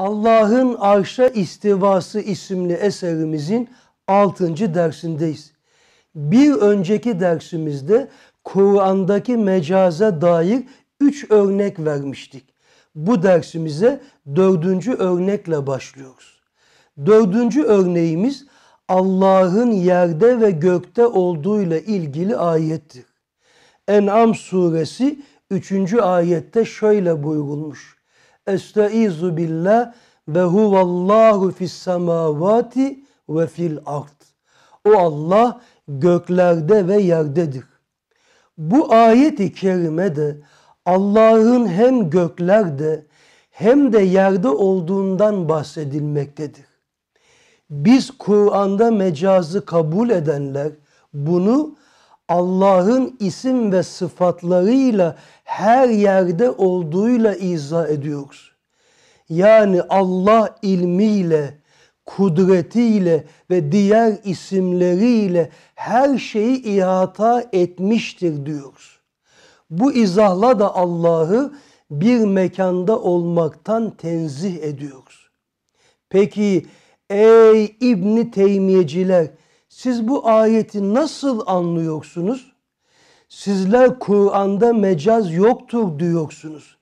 Allah'ın Arş'a İstivası isimli eserimizin 6. dersindeyiz. Bir önceki dersimizde Kur'an'daki mecaza dair 3 örnek vermiştik. Bu dersimize dördüncü örnekle başlıyoruz. Dördüncü örneğimiz Allah'ın yerde ve gökte olduğuyla ilgili ayettir. En'am suresi 3. ayette şöyle buyurulmuş. Estaizu billah ve huvallahu fis semavati ve fil ard. O Allah göklerde ve yerdedir. Bu ayet-i kerimede Allah'ın hem göklerde hem de yerde olduğundan bahsedilmektedir. Biz Kur'an'da mecazı kabul edenler bunu Allah'ın isim ve sıfatlarıyla her yerde olduğuyla izah ediyoruz. Yani Allah ilmiyle, kudretiyle ve diğer isimleriyle her şeyi ihata etmiştir diyoruz. Bu izahla da Allah'ı bir mekanda olmaktan tenzih ediyoruz. Peki ey İbni Teymiyeciler siz bu ayeti nasıl anlıyorsunuz? Sizler Kur'an'da mecaz yoktur diyorsunuz.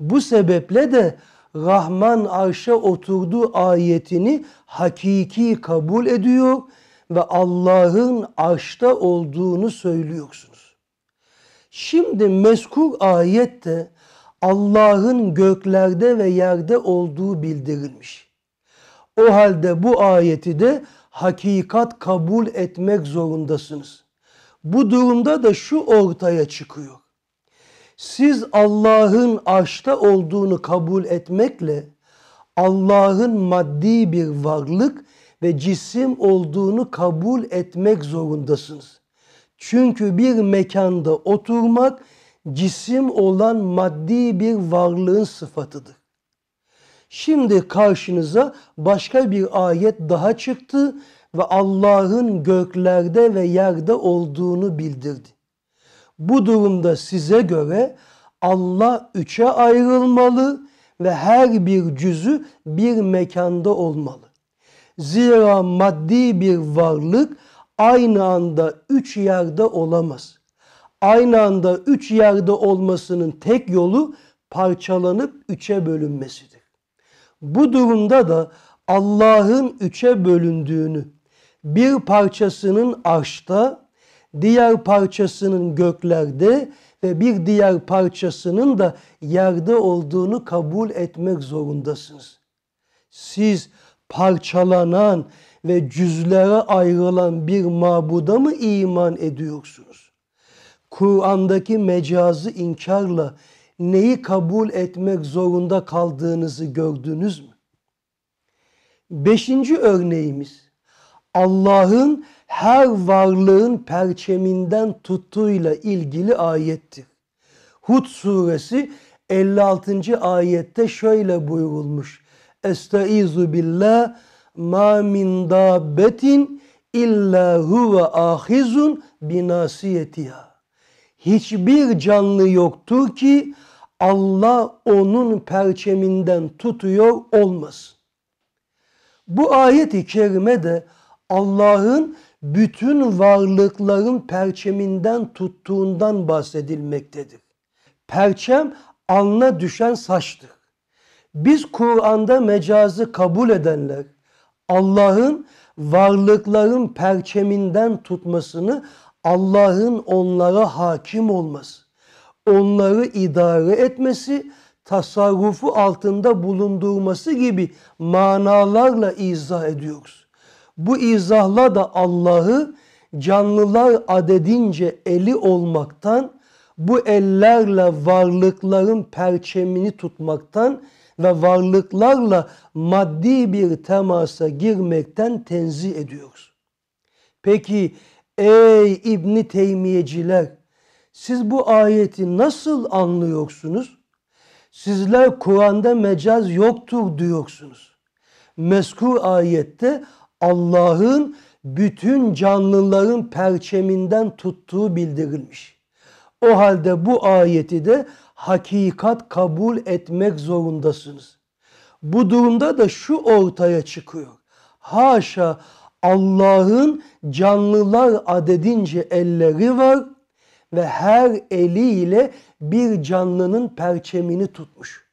Bu sebeple de Rahman arşa oturdu ayetini hakiki kabul ediyor ve Allah'ın arşta olduğunu söylüyorsunuz. Şimdi mezkur ayette Allah'ın göklerde ve yerde olduğu bildirilmiş. O halde bu ayeti de hakikat kabul etmek zorundasınız. Bu durumda da şu ortaya çıkıyor. Siz Allah'ın aşta olduğunu kabul etmekle Allah'ın maddi bir varlık ve cisim olduğunu kabul etmek zorundasınız. Çünkü bir mekanda oturmak cisim olan maddi bir varlığın sıfatıdır. Şimdi karşınıza başka bir ayet daha çıktı ve Allah'ın göklerde ve yerde olduğunu bildirdi. Bu durumda size göre Allah üçe ayrılmalı ve her bir cüzü bir mekanda olmalı. Zira maddi bir varlık aynı anda üç yerde olamaz. Aynı anda üç yerde olmasının tek yolu parçalanıp üçe bölünmesidir. Bu durumda da Allah'ın üçe bölündüğünü, bir parçasının arşta, diğer parçasının göklerde ve bir diğer parçasının da yerde olduğunu kabul etmek zorundasınız. Siz parçalanan ve cüzlere ayrılan bir mabuda mı iman ediyorsunuz? Kur'an'daki mecazı inkarla neyi kabul etmek zorunda kaldığınızı gördünüz mü? Beşinci örneğimiz Allah'ın her varlığın perçeminden tuttuğuyla ilgili ayettir. Hud suresi 56. ayette şöyle buyurulmuş. Estaizu billah ma min dabbetin illa huve ahizun binasiyetiha. Hiçbir canlı yoktur ki Allah onun perçeminden tutuyor olmaz. Bu ayet-i kerime de Allah'ın bütün varlıkların perçeminden tuttuğundan bahsedilmektedir. Perçem alna düşen saçtır. Biz Kur'an'da mecazı kabul edenler Allah'ın varlıkların perçeminden tutmasını, Allah'ın onlara hakim olması onları idare etmesi, tasarrufu altında bulundurması gibi manalarla izah ediyoruz. Bu izahla da Allah'ı canlılar adedince eli olmaktan, bu ellerle varlıkların perçemini tutmaktan ve varlıklarla maddi bir temasa girmekten tenzih ediyoruz. Peki ey İbni Teymiyeciler siz bu ayeti nasıl anlıyorsunuz? Sizler Kur'an'da mecaz yoktur diyorsunuz. Meskur ayette Allah'ın bütün canlıların perçeminden tuttuğu bildirilmiş. O halde bu ayeti de hakikat kabul etmek zorundasınız. Bu durumda da şu ortaya çıkıyor. Haşa Allah'ın canlılar adedince elleri var ve her eliyle bir canlının perçemini tutmuş.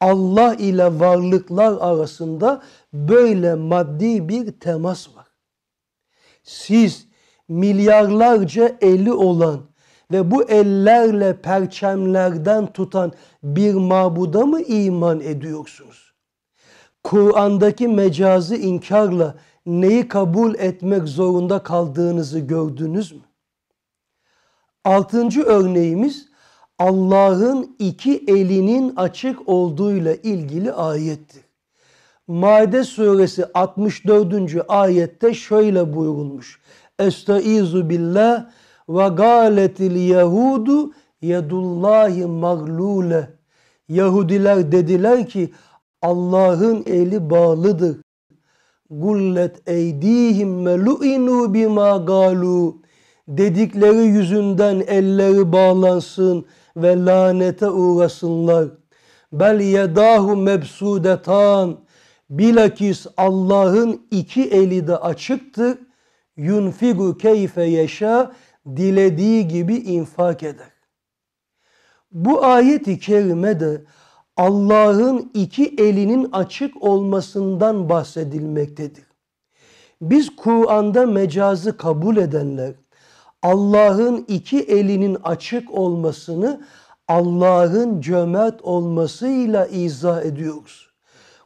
Allah ile varlıklar arasında böyle maddi bir temas var. Siz milyarlarca eli olan ve bu ellerle perçemlerden tutan bir mabuda mı iman ediyorsunuz? Kur'an'daki mecazi inkarla neyi kabul etmek zorunda kaldığınızı gördünüz mü? Altıncı örneğimiz Allah'ın iki elinin açık olduğuyla ilgili ayettir. Maide suresi 64. ayette şöyle buyurulmuş. Estaizu billah ve galetil yehudu yedullahi maglule. Yahudiler dediler ki Allah'ın eli bağlıdır. Gullet eydihim ve bima galu dedikleri yüzünden elleri bağlansın ve lanete uğrasınlar. Bel yedahu mebsudetan. Bilakis Allah'ın iki eli de açıktır. Yunfigu keyfe yaşa, Dilediği gibi infak eder. Bu ayet-i kerimede Allah'ın iki elinin açık olmasından bahsedilmektedir. Biz Kur'an'da mecazı kabul edenler, Allah'ın iki elinin açık olmasını Allah'ın cömert olmasıyla izah ediyoruz.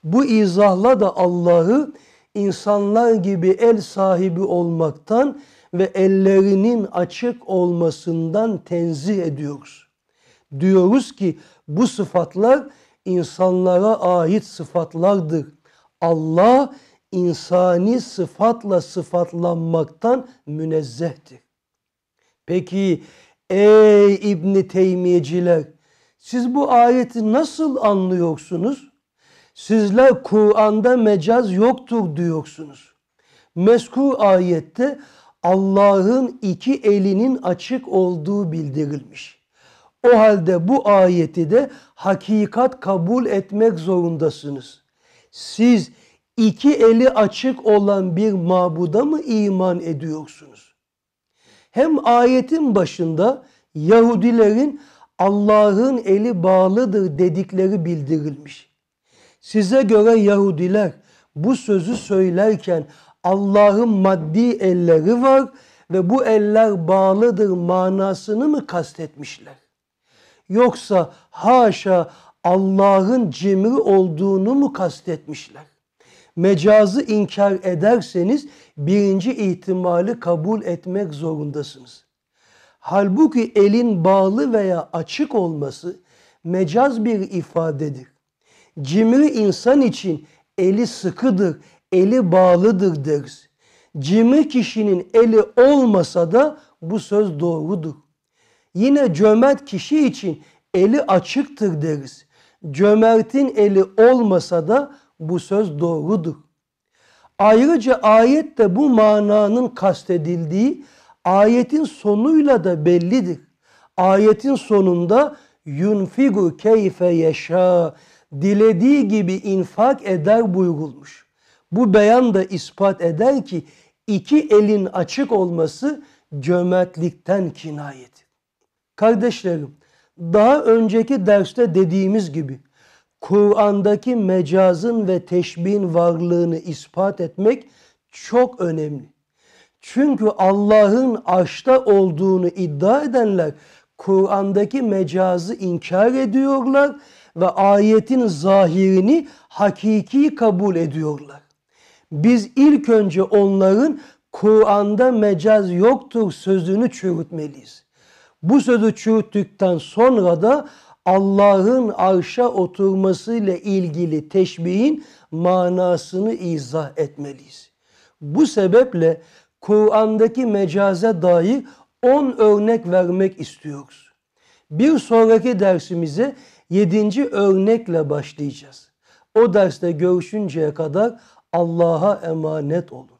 Bu izahla da Allah'ı insanlar gibi el sahibi olmaktan ve ellerinin açık olmasından tenzih ediyoruz. Diyoruz ki bu sıfatlar insanlara ait sıfatlardır. Allah insani sıfatla sıfatlanmaktan münezzehtir. Peki ey İbni Teymiyeciler siz bu ayeti nasıl anlıyorsunuz? Sizler Kur'an'da mecaz yoktur diyorsunuz. Mesku ayette Allah'ın iki elinin açık olduğu bildirilmiş. O halde bu ayeti de hakikat kabul etmek zorundasınız. Siz iki eli açık olan bir mabuda mı iman ediyorsunuz? Hem ayetin başında Yahudilerin Allah'ın eli bağlıdır dedikleri bildirilmiş. Size göre Yahudiler bu sözü söylerken Allah'ın maddi elleri var ve bu eller bağlıdır manasını mı kastetmişler? Yoksa haşa Allah'ın cimri olduğunu mu kastetmişler? mecazı inkar ederseniz birinci ihtimali kabul etmek zorundasınız. Halbuki elin bağlı veya açık olması mecaz bir ifadedir. Cimri insan için eli sıkıdır, eli bağlıdır deriz. Cimri kişinin eli olmasa da bu söz doğrudur. Yine cömert kişi için eli açıktır deriz. Cömertin eli olmasa da bu söz doğrudur. Ayrıca ayette bu mananın kastedildiği ayetin sonuyla da bellidir. Ayetin sonunda yunfigu keyfe yaşa, dilediği gibi infak eder buyurulmuş. Bu beyan da ispat eder ki iki elin açık olması cömertlikten kinayet. Kardeşlerim, daha önceki derste dediğimiz gibi Kur'an'daki mecazın ve teşbihin varlığını ispat etmek çok önemli. Çünkü Allah'ın aşta olduğunu iddia edenler Kur'an'daki mecazı inkar ediyorlar ve ayetin zahirini hakiki kabul ediyorlar. Biz ilk önce onların Kur'an'da mecaz yoktur sözünü çürütmeliyiz. Bu sözü çürüttükten sonra da Allah'ın arşa oturmasıyla ilgili teşbihin manasını izah etmeliyiz. Bu sebeple Kur'an'daki mecaze dair 10 örnek vermek istiyoruz. Bir sonraki dersimize 7. örnekle başlayacağız. O derste görüşünceye kadar Allah'a emanet olun.